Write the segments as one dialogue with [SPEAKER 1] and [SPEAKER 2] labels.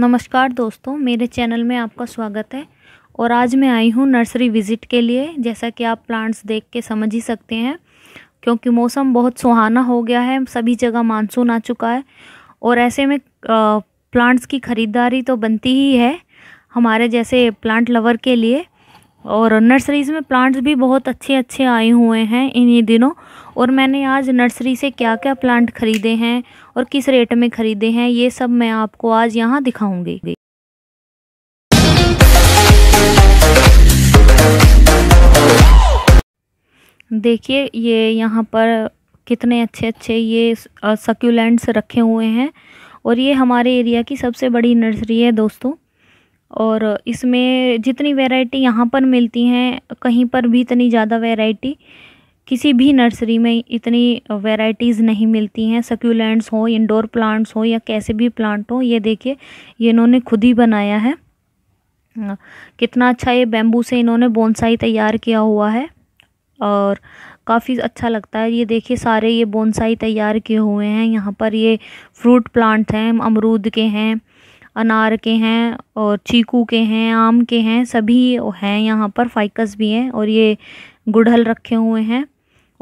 [SPEAKER 1] नमस्कार दोस्तों मेरे चैनल में आपका स्वागत है और आज मैं आई हूँ नर्सरी विज़िट के लिए जैसा कि आप प्लांट्स देख के समझ ही सकते हैं क्योंकि मौसम बहुत सुहाना हो गया है सभी जगह मानसून आ चुका है और ऐसे में प्लांट्स की ख़रीदारी तो बनती ही है हमारे जैसे प्लांट लवर के लिए और नर्सरीज़ में प्लांट्स भी बहुत अच्छे अच्छे आए हुए हैं इन्हीं दिनों और मैंने आज नर्सरी से क्या क्या प्लांट ख़रीदे हैं और किस रेट में ख़रीदे हैं ये सब मैं आपको आज यहाँ दिखाऊंगी देखिए ये यहाँ पर कितने अच्छे अच्छे ये सक्यूलेंट्स रखे हुए हैं और ये हमारे एरिया की सबसे बड़ी नर्सरी है दोस्तों और इसमें जितनी वैरायटी यहाँ पर मिलती हैं कहीं पर भी इतनी ज़्यादा वैरायटी किसी भी नर्सरी में इतनी वैरायटीज़ नहीं मिलती हैं सक्यूलेंट्स हो इंडोर प्लांट्स हो या कैसे भी प्लांट हो ये देखिए ये इन्होंने खुद ही बनाया है कितना अच्छा ये बैम्बू से इन्होंने बोनसाई तैयार किया हुआ है और काफ़ी अच्छा लगता है ये देखिए सारे ये बोनसाई तैयार किए हुए हैं यहाँ पर ये फ्रूट प्लांट हैं अमरूद के हैं अनार के हैं और चीकू के हैं आम के हैं सभी हैं यहाँ पर फाइकस भी हैं और ये गुड़हल रखे हुए हैं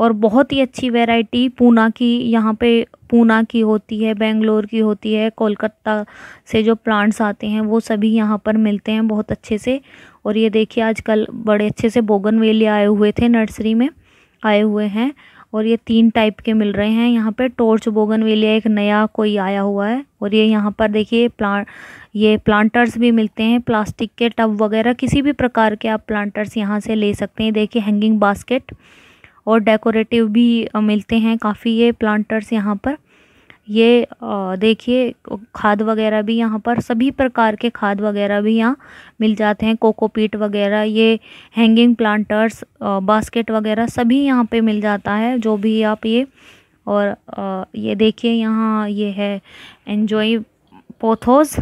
[SPEAKER 1] और बहुत ही अच्छी वैरायटी पूना की यहाँ पे पूना की होती है बेंगलोर की होती है कोलकाता से जो प्लांट्स आते हैं वो सभी यहाँ पर मिलते हैं बहुत अच्छे से और ये देखिए आजकल बड़े अच्छे से बोगन आए हुए थे नर्सरी में आए हुए हैं और ये तीन टाइप के मिल रहे हैं यहाँ पे टोर्च वेलिया एक नया कोई आया हुआ है और ये यहाँ पर देखिए प्लांट ये प्लांटर्स भी मिलते हैं प्लास्टिक के टब वगैरह किसी भी प्रकार के आप प्लांटर्स यहाँ से ले सकते हैं देखिए हैंगिंग बास्केट और डेकोरेटिव भी मिलते हैं काफ़ी ये प्लांटर्स यहाँ पर ये देखिए खाद वगैरह भी यहाँ पर सभी प्रकार के खाद वगैरह भी यहाँ मिल जाते हैं कोकोपीट वगैरह ये हैंगिंग प्लांटर्स बास्केट वगैरह सभी यहाँ पे मिल जाता है जो भी आप ये और ये देखिए यहाँ ये है एन्जॉय पोथोस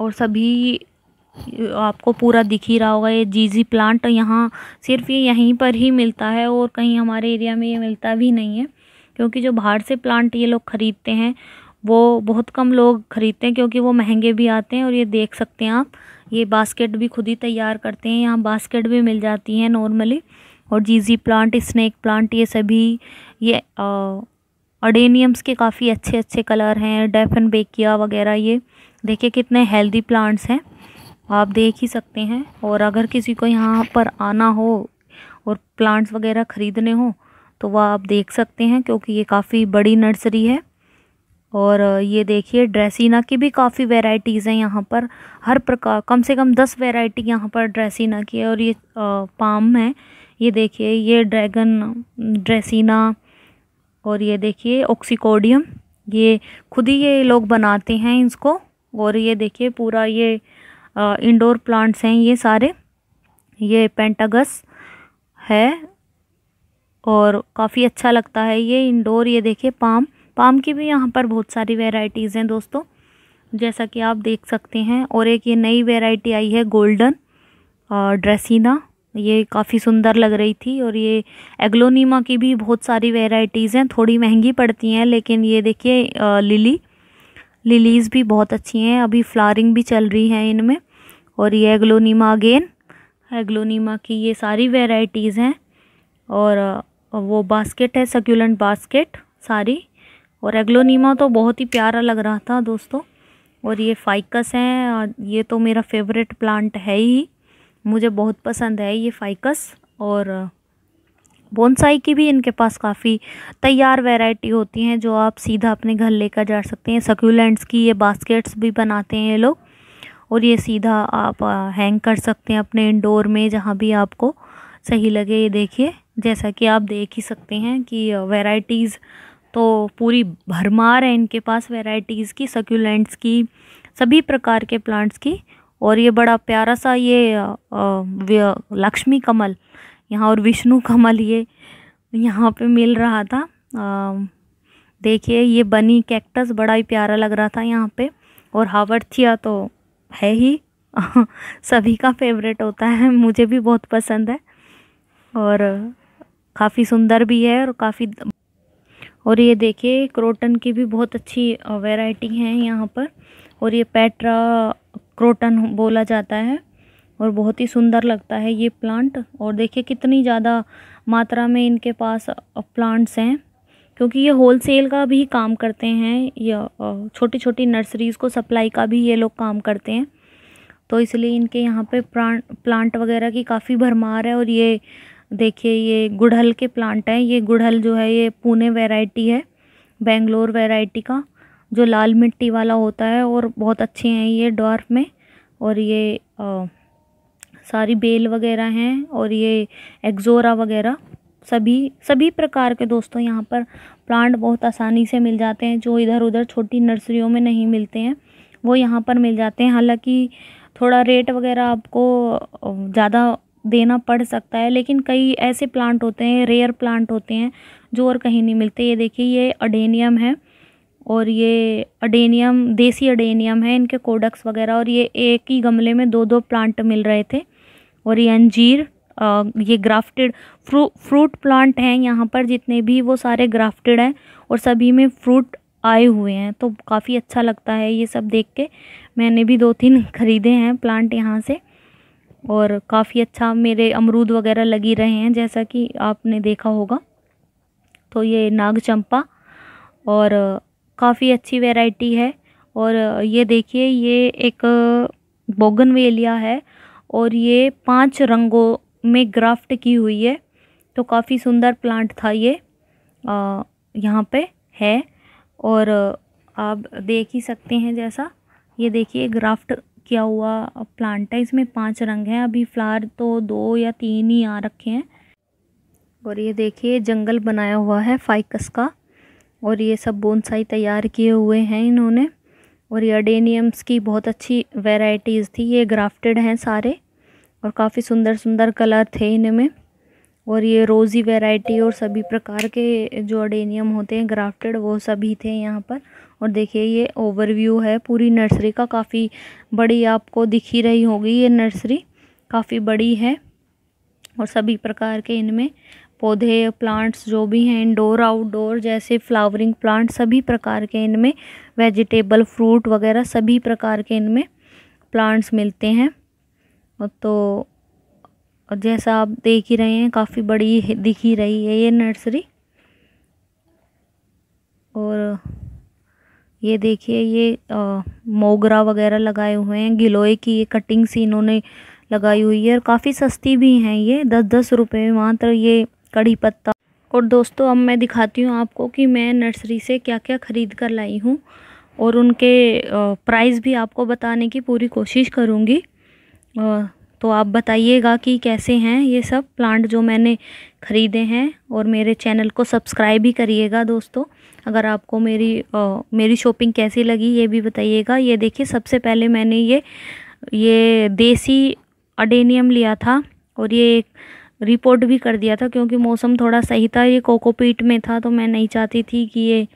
[SPEAKER 1] और सभी आपको पूरा दिख ही रहा होगा ये जीजी प्लांट यहाँ सिर्फ ये यहीं पर ही मिलता है और कहीं हमारे एरिया में ये मिलता भी नहीं है क्योंकि जो बाहर से प्लांट ये लोग ख़रीदते हैं वो बहुत कम लोग ख़रीदते हैं क्योंकि वो महंगे भी आते हैं और ये देख सकते हैं आप ये बास्केट भी खुद ही तैयार करते हैं यहाँ बास्केट भी मिल जाती हैं नॉर्मली और जीजी प्लांट स्नैक प्लांट ये सभी ये अडेनियम्स के काफ़ी अच्छे अच्छे कलर हैं डेफन बेकिया वगैरह ये देखिए कितने हेल्दी प्लांट्स हैं आप देख ही सकते हैं और अगर किसी को यहाँ पर आना हो और प्लांट्स वगैरह ख़रीदने हों तो वह आप देख सकते हैं क्योंकि ये काफ़ी बड़ी नर्सरी है और ये देखिए ड्रेसिना की भी काफ़ी वेराइटीज़ हैं यहाँ पर हर प्रकार कम से कम दस वेराइटी यहाँ पर ड्रेसिना की है और ये पाम है ये देखिए ये ड्रैगन ड्रेसिना और ये देखिए ऑक्सीकोडियम ये खुद ही ये लोग बनाते हैं इसको और ये देखिए पूरा ये इंडोर प्लांट्स हैं ये सारे ये पेंटागस है और काफ़ी अच्छा लगता है ये इंडोर ये देखिए पाम पाम की भी यहाँ पर बहुत सारी वेराइटीज़ हैं दोस्तों जैसा कि आप देख सकते हैं और एक ये नई वेराइटी आई है गोल्डन ड्रेसिना ये काफ़ी सुंदर लग रही थी और ये एग्लोनीमा की भी बहुत सारी वेराइटीज़ हैं थोड़ी महंगी पड़ती हैं लेकिन ये देखिए लिली लिलीज़ भी बहुत अच्छी हैं अभी फ्लारिंग भी चल रही हैं इनमें और ये एग्लोनीमा अगेन एग्लोनीमा की ये सारी वेराइटीज़ हैं और और वो बास्केट है सक्यूलेंट बास्केट सारी और एग्लोनीमा तो बहुत ही प्यारा लग रहा था दोस्तों और ये फाइकस हैं ये तो मेरा फेवरेट प्लांट है ही मुझे बहुत पसंद है ये फाइकस और बोनसाई की भी इनके पास काफ़ी तैयार वैरायटी होती हैं जो आप सीधा अपने घर लेकर जा सकते हैं सक्यूलेंट्स की ये बास्केट्स भी बनाते हैं ये लोग और ये सीधा आप हैंग कर सकते हैं अपने इंडोर में जहाँ भी आपको सही लगे ये देखिए जैसा कि आप देख ही सकते हैं कि वैराइटीज़ तो पूरी भरमार है इनके पास वैराइटीज़ की सक्यूलेंट्स की सभी प्रकार के प्लांट्स की और ये बड़ा प्यारा सा ये लक्ष्मी कमल यहाँ और विष्णु कमल ये यहाँ पे मिल रहा था देखिए ये बनी कैक्टस बड़ा ही प्यारा लग रहा था यहाँ पे और हावर्थिया तो है ही सभी का फेवरेट होता है मुझे भी बहुत पसंद है और काफ़ी सुंदर भी है और काफ़ी और ये देखिए क्रोटन की भी बहुत अच्छी वैरायटी हैं यहाँ पर और ये पेट्रा क्रोटन बोला जाता है और बहुत ही सुंदर लगता है ये प्लांट और देखिए कितनी ज़्यादा मात्रा में इनके पास प्लांट्स हैं क्योंकि ये होल सेल का भी काम करते हैं या छोटी छोटी नर्सरीज़ को सप्लाई का भी ये लोग काम करते हैं तो इसलिए इनके यहाँ पे प्लांट प्लांट वगैरह की काफ़ी भरमार है और ये देखिए ये गुड़हल के प्लांट हैं ये गुड़हल जो है ये पुणे वेराइटी है बेंगलोर वेराइटी का जो लाल मिट्टी वाला होता है और बहुत अच्छे हैं ये डॉर्फ में और ये आ, सारी बेल वगैरह हैं और ये एक्जोरा वगैरह सभी सभी प्रकार के दोस्तों यहाँ पर प्लांट बहुत आसानी से मिल जाते हैं जो इधर उधर छोटी नर्सरियों में नहीं मिलते हैं वो यहाँ पर मिल जाते हैं हालांकि थोड़ा रेट वगैरह आपको ज़्यादा देना पड़ सकता है लेकिन कई ऐसे प्लांट होते हैं रेयर प्लांट होते हैं जो और कहीं नहीं मिलते ये देखिए ये अडेनियम है और ये अडेनियम देसी अडेनियम है इनके कोडक्स वगैरह और ये एक ही गमले में दो दो प्लांट मिल रहे थे और ये अंजीर ये ग्राफ्टेड फ्रू फ्रूट प्लांट हैं यहाँ पर जितने भी वो सारे ग्राफ्टेड हैं और सभी में फ्रूट आए हुए हैं तो काफ़ी अच्छा लगता है ये सब देख के मैंने भी दो तीन ख़रीदे हैं प्लांट यहाँ से और काफ़ी अच्छा मेरे अमरूद वगैरह लगी रहे हैं जैसा कि आपने देखा होगा तो ये नाग चंपा और काफ़ी अच्छी वैरायटी है और ये देखिए ये एक बोगनवेलिया है और ये पांच रंगों में ग्राफ्ट की हुई है तो काफ़ी सुंदर प्लांट था ये यहाँ पे है और आप देख ही सकते हैं जैसा ये देखिए ग्राफ्ट किया हुआ प्लांट है इसमें पांच रंग हैं अभी फ्लावर तो दो या तीन ही आ रखे हैं और ये देखिए जंगल बनाया हुआ है फाइकस का और ये सब बोनसाई तैयार किए हुए हैं इन्होंने और ये अडेनियम्स की बहुत अच्छी वेराइटीज़ थी ये ग्राफ्टेड हैं सारे और काफ़ी सुंदर सुंदर कलर थे इनमें और ये रोज़ी वेराइटी और सभी प्रकार के जो अडेनियम होते हैं ग्राफ्टेड वो सभी थे यहाँ पर और देखिए ये ओवरव्यू है पूरी नर्सरी का काफ़ी बड़ी आपको दिख ही रही होगी ये नर्सरी काफ़ी बड़ी है और सभी प्रकार के इनमें पौधे प्लांट्स जो भी हैं इंडोर आउटडोर जैसे फ्लावरिंग प्लांट सभी प्रकार के इनमें वेजिटेबल फ्रूट वगैरह सभी प्रकार के इनमें प्लांट्स मिलते हैं तो जैसा आप देख ही रहे हैं काफ़ी बड़ी दिख ही रही है ये नर्सरी और ये देखिए ये मोगरा वगैरह लगाए हुए हैं गिलोय की ये कटिंग सी इन्होंने लगाई हुई है और काफ़ी सस्ती भी हैं ये दस दस रुपये मात्र ये कड़ी पत्ता और दोस्तों अब मैं दिखाती हूँ आपको कि मैं नर्सरी से क्या क्या ख़रीद कर लाई हूँ और उनके प्राइस भी आपको बताने की पूरी कोशिश करूँगी तो आप बताइएगा कि कैसे हैं ये सब प्लांट जो मैंने ख़रीदे हैं और मेरे चैनल को सब्सक्राइब भी करिएगा दोस्तों अगर आपको मेरी आ, मेरी शॉपिंग कैसी लगी ये भी बताइएगा ये देखिए सबसे पहले मैंने ये ये देसी अडेनियम लिया था और ये एक रिपोर्ट भी कर दिया था क्योंकि मौसम थोड़ा सही था ये कोकोपीट में था तो मैं नहीं चाहती थी कि ये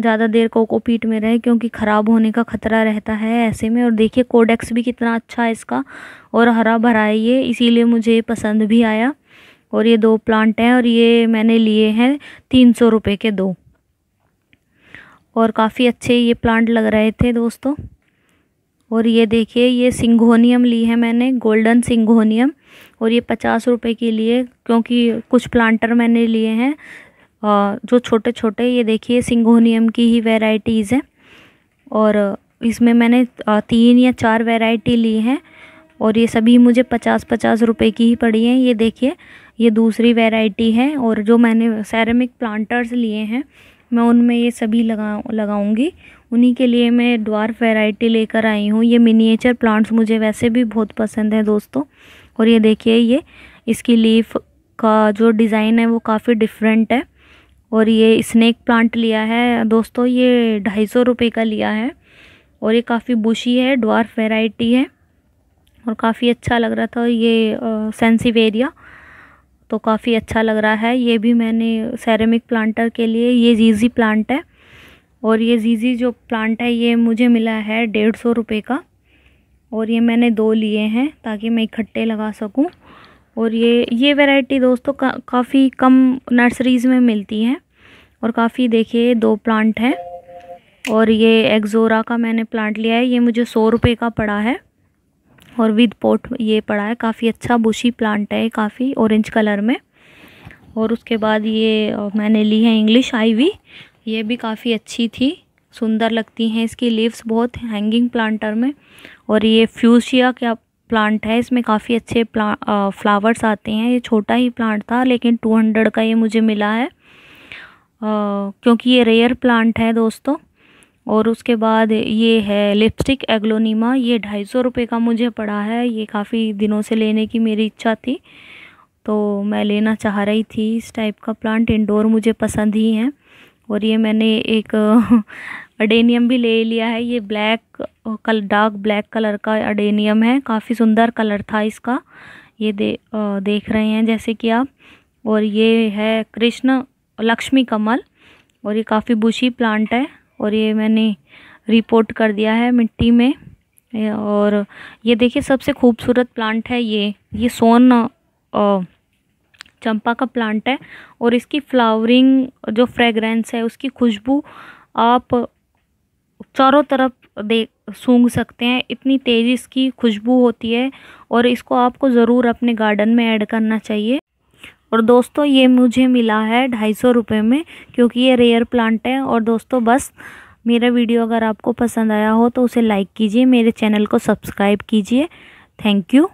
[SPEAKER 1] ज़्यादा देर कोकोपीट में रहे क्योंकि ख़राब होने का ख़तरा रहता है ऐसे में और देखिए कोडेक्स भी कितना अच्छा है इसका और हरा भरा है ये इसीलिए मुझे पसंद भी आया और ये दो प्लांट हैं और ये मैंने लिए हैं तीन सौ रुपये के दो और काफ़ी अच्छे ये प्लांट लग रहे थे दोस्तों और ये देखिए ये सिंघोनियम ली है मैंने गोल्डन सिंघोनियम और ये पचास रुपये के लिए क्योंकि कुछ प्लांटर मैंने लिए हैं जो छोटे छोटे ये देखिए सिंगोनियम की ही वेराइटीज़ है और इसमें मैंने तीन या चार वेराइटी ली हैं और ये सभी मुझे पचास पचास रुपए की ही पड़ी हैं ये देखिए ये दूसरी वेराइटी है और जो मैंने सैरमिक प्लांटर्स लिए हैं मैं उनमें ये सभी लगा लगाऊँगी उन्हीं के लिए मैं ड्वार्फ वेराइटी लेकर आई हूँ ये मिनिएचर प्लांट्स मुझे वैसे भी बहुत पसंद है दोस्तों और ये देखिए ये इसकी लीफ का जो डिज़ाइन है वो काफ़ी डिफरेंट है और ये स्नैक प्लांट लिया है दोस्तों ये ढाई सौ रुपये का लिया है और ये काफ़ी बुशी है ड्वार्फ वेराइटी है और काफ़ी अच्छा लग रहा था और ये एरिया तो काफ़ी अच्छा लग रहा है ये भी मैंने सैरमिक प्लांटर के लिए ये जीजी प्लांट है और ये जीजी जो प्लांट है ये मुझे मिला है डेढ़ सौ रुपये का और ये मैंने दो लिए हैं ताकि मैं इकट्ठे लगा सकूँ और ये ये वैरायटी दोस्तों का, काफ़ी कम नर्सरीज़ में मिलती है और काफ़ी देखिए दो प्लांट हैं और ये एक्जोरा का मैंने प्लांट लिया है ये मुझे सौ रुपये का पड़ा है और विद पोट ये पड़ा है काफ़ी अच्छा बुशी प्लांट है काफ़ी ऑरेंज कलर में और उसके बाद ये मैंने ली है इंग्लिश आईवी ये भी काफ़ी अच्छी थी सुंदर लगती हैं इसकी लीव्स बहुत हैंगिंग प्लांटर में और ये फ्यूशिया क्या प्लांट है इसमें काफ़ी अच्छे प्ला फ्लावर्स आते हैं ये छोटा ही प्लांट था लेकिन टू हंड्रेड का ये मुझे मिला है आ, क्योंकि ये रेयर प्लांट है दोस्तों और उसके बाद ये है लिपस्टिक एग्लोनीमा ये ढाई सौ रुपये का मुझे पड़ा है ये काफ़ी दिनों से लेने की मेरी इच्छा थी तो मैं लेना चाह रही थी इस टाइप का प्लांट इंडोर मुझे पसंद ही है और ये मैंने एक अडेनियम भी ले लिया है ये ब्लैक कल डार्क ब्लैक कलर का अडेनियम है काफ़ी सुंदर कलर था इसका ये दे आ, देख रहे हैं जैसे कि आप और ये है कृष्ण लक्ष्मी कमल और ये काफ़ी बुशी प्लांट है और ये मैंने रिपोर्ट कर दिया है मिट्टी में और ये देखिए सबसे खूबसूरत प्लांट है ये ये सोन आ, चंपा का प्लांट है और इसकी फ्लावरिंग जो फ्रेगरेंस है उसकी खुशबू आप चारों तरफ देख सूंघ सकते हैं इतनी तेज़ इसकी खुशबू होती है और इसको आपको ज़रूर अपने गार्डन में ऐड करना चाहिए और दोस्तों ये मुझे मिला है ढाई सौ रुपये में क्योंकि ये रेयर प्लांट है और दोस्तों बस मेरा वीडियो अगर आपको पसंद आया हो तो उसे लाइक कीजिए मेरे चैनल को सब्सक्राइब कीजिए थैंक यू